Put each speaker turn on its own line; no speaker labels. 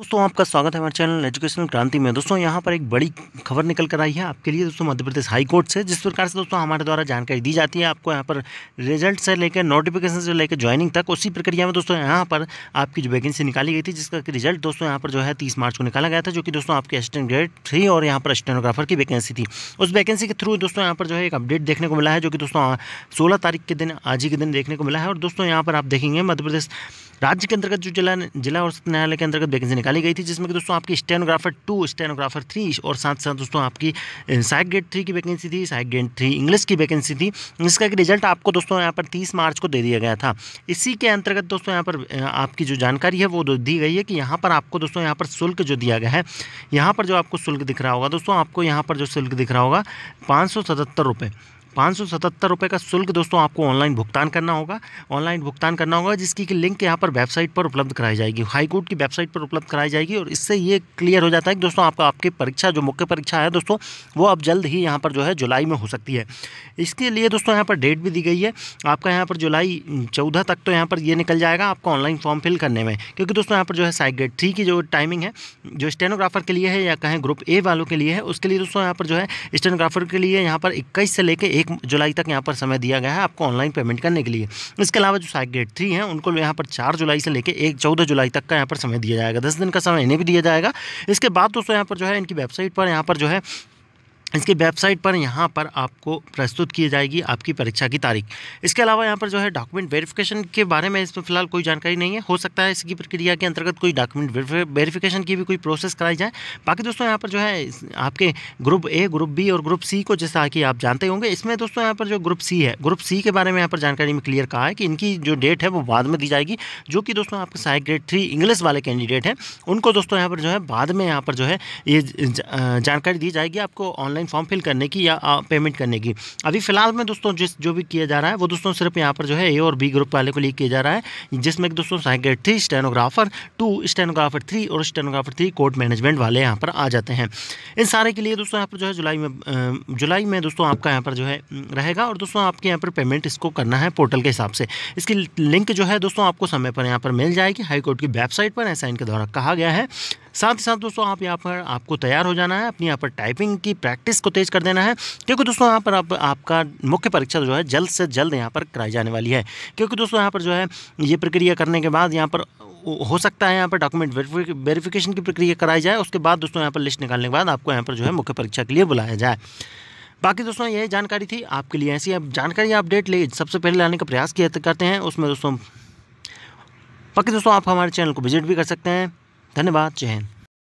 दोस्तों आपका स्वागत है हमारे चैनल एजुकेशनल क्रांति में दोस्तों यहाँ पर एक बड़ी खबर निकल कर आई है आपके लिए दोस्तों मध्य प्रदेश हाई कोर्ट से जिस प्रकार से दोस्तों हमारे द्वारा जानकारी दी जाती है आपको यहाँ पर रिजल्ट से लेकर नोटिफिकेशन से लेकर ज्वाइनिंग तक उसी प्रक्रिया में दोस्तों यहाँ पर आपकी जो वैकेंसी निकाली गई थी जिसका रिजल्ट दोस्तों यहाँ पर जो है तीस मार्च को निकाला गया था जो कि दोस्तों आपके असिस्टेंट ग्रेड थ्री और यहाँ पर स्टेनोग्राफर की वैकेंसी थी उस वैकेंसी के थ्रू दोस्तों यहाँ पर जो है एक अपडेट देखने को मिला है जो कि दोस्तों सोलह तारीख के दिन आज ही के दिन देखने को मिला है और दोस्तों यहाँ पर आप देखेंगे मध्य प्रदेश राज्य के अंतर्गत जो जिला जिला और सत्र न्यायालय के अंतर्गत वैकेंसी निकाली गई थी जिसमें कि दोस्तों आपकी स्टेनोग्राफर टू स्टेनोग्राफर थ्री और साथ साथ दोस्तों आपकी साइक ग्रेड थ्री की वैकेंसी थी साइक ग्रेड थ्री इंग्लिश की वैकेंसी थी जिसका कि रिजल्ट आपको दोस्तों यहाँ पर तीस मार्च को दे दिया गया था इसी के अंतर्गत दोस्तों यहाँ पर आपकी जो जानकारी है वो दी गई है कि यहाँ पर आपको दोस्तों यहाँ पर शुल्क जो दिया गया है यहाँ पर जो आपको शुल्क दिख रहा होगा दोस्तों आपको यहाँ पर जो शुल्क दिख रहा होगा पाँच सौ सतहत्तर रुपये पाँच सौ सतहत्तर रुपये का शुल्क दोस्तों आपको ऑनलाइन भुगतान करना होगा ऑनलाइन भुगतान करना होगा जिसकी कि लिंक यहाँ पर वेबसाइट पर उपलब्ध कराई जाएगी हाईकोर्ट की वेबसाइट पर उपलब्ध कराई जाएगी और इससे ये क्लियर हो जाता है कि दोस्तों आपका आपकी परीक्षा जो मुख्य परीक्षा है दोस्तों वो अब जल्द ही यहाँ पर जो है जुलाई में हो सकती है इसके लिए दोस्तों यहाँ पर डेट भी दी गई है आपका यहाँ पर जुलाई चौदह तक तो यहाँ पर ये निकल जाएगा आपका ऑनलाइन फॉर्म फिल करने में क्योंकि दोस्तों यहाँ पर जो है साइक गेट थ्री की जो टाइमिंग है जो स्टेनोग्राफर के लिए है या कहें ग्रुप ए वालों के लिए है उसके लिए दोस्तों यहाँ पर जो है स्टेनोग्राफर के लिए यहाँ पर इक्कीस से लेकर एक जुलाई तक यहाँ पर समय दिया गया है आपको ऑनलाइन पेमेंट करने के लिए इसके अलावा जो साइक गेट थ्री हैं उनको यहाँ पर चार जुलाई से लेकर एक चौदह जुलाई तक का यहाँ पर समय दिया जाएगा दस दिन का समय इन्हें भी दिया जाएगा इसके बाद दोस्तों यहाँ पर जो है इनकी वेबसाइट पर यहाँ पर जो है इसकी वेबसाइट पर यहाँ पर आपको प्रस्तुत की जाएगी आपकी परीक्षा की तारीख इसके अलावा यहाँ पर जो है डॉक्यूमेंट वेरिफिकेशन के बारे में इसमें फिलहाल कोई जानकारी नहीं है हो सकता है इसकी प्रक्रिया के अंतर्गत कोई डॉक्यूमेंट वेरिफिकेशन की भी कोई प्रोसेस कराई जाए बाकी दोस्तों यहाँ पर जो है आपके ग्रुप ए ग्रुप बी और ग्रुप सी को जैसा कि आप जानते होंगे इसमें दोस्तों यहाँ पर जो ग्रुप सी है ग्रुप सी के बारे में यहाँ पर जानकारी में क्लियर कहा है कि इनकी जो डेट है वो बाद में दी जाएगी जो कि दोस्तों आपके सहायक ग्रेड थ्री इंग्लिश वाले कैंडिडेट हैं उनको दोस्तों यहाँ पर जो है बाद में यहाँ पर जो है ये जानकारी दी जाएगी आपको ऑनलाइन ऑनलाइन फॉर्म फिल करने की या पेमेंट करने की अभी फ़िलहाल में दोस्तों जिस जो भी किया जा रहा है वो दोस्तों सिर्फ यहाँ पर जो है ए और बी ग्रुप वाले को लिए किया जा रहा है जिसमें दोस्तों three stenographer two stenographer three और स्टेनोग्राफर थ्री कोर्ट मैनेजमेंट वाले यहाँ पर आ जाते हैं इन सारे के लिए दोस्तों यहाँ पर जो है जुलाई में जुलाई में दोस्तों आपका यहाँ पर जो है रहेगा और दोस्तों आपके यहाँ पर पेमेंट इसको करना है पोर्टल के हिसाब से इसकी लिंक जो है दोस्तों आपको समय पर यहाँ पर मिल जाएगी हाईकोर्ट की वेबसाइट पर ऐसा इनके द्वारा कहा गया है साथ ही साथ दोस्तों आप यहाँ पर आपको तैयार हो जाना है अपनी यहाँ पर टाइपिंग की प्रैक्टिस को तेज़ कर देना है क्योंकि दोस्तों यहाँ पर आप आपका मुख्य परीक्षा जो है जल्द से जल्द यहाँ पर कराई जाने वाली है क्योंकि दोस्तों यहाँ पर जो है ये प्रक्रिया करने के बाद यहाँ पर हो सकता है यहाँ पर डॉक्यूमेंट वेरिफिकेशन की प्रक्रिया कराई जाए उसके बाद दोस्तों यहाँ पर लिस्ट निकालने के बाद आपको यहाँ पर जो है मुख्य परीक्षा के लिए बुलाया जाए बाकी दोस्तों यही जानकारी थी आपके लिए ऐसी अब जानकारी अपडेट ले सबसे पहले लाने का प्रयास किया करते हैं उसमें दोस्तों बाकी दोस्तों आप हमारे चैनल को विजिट भी कर सकते हैं धन्यवाद जय हिंद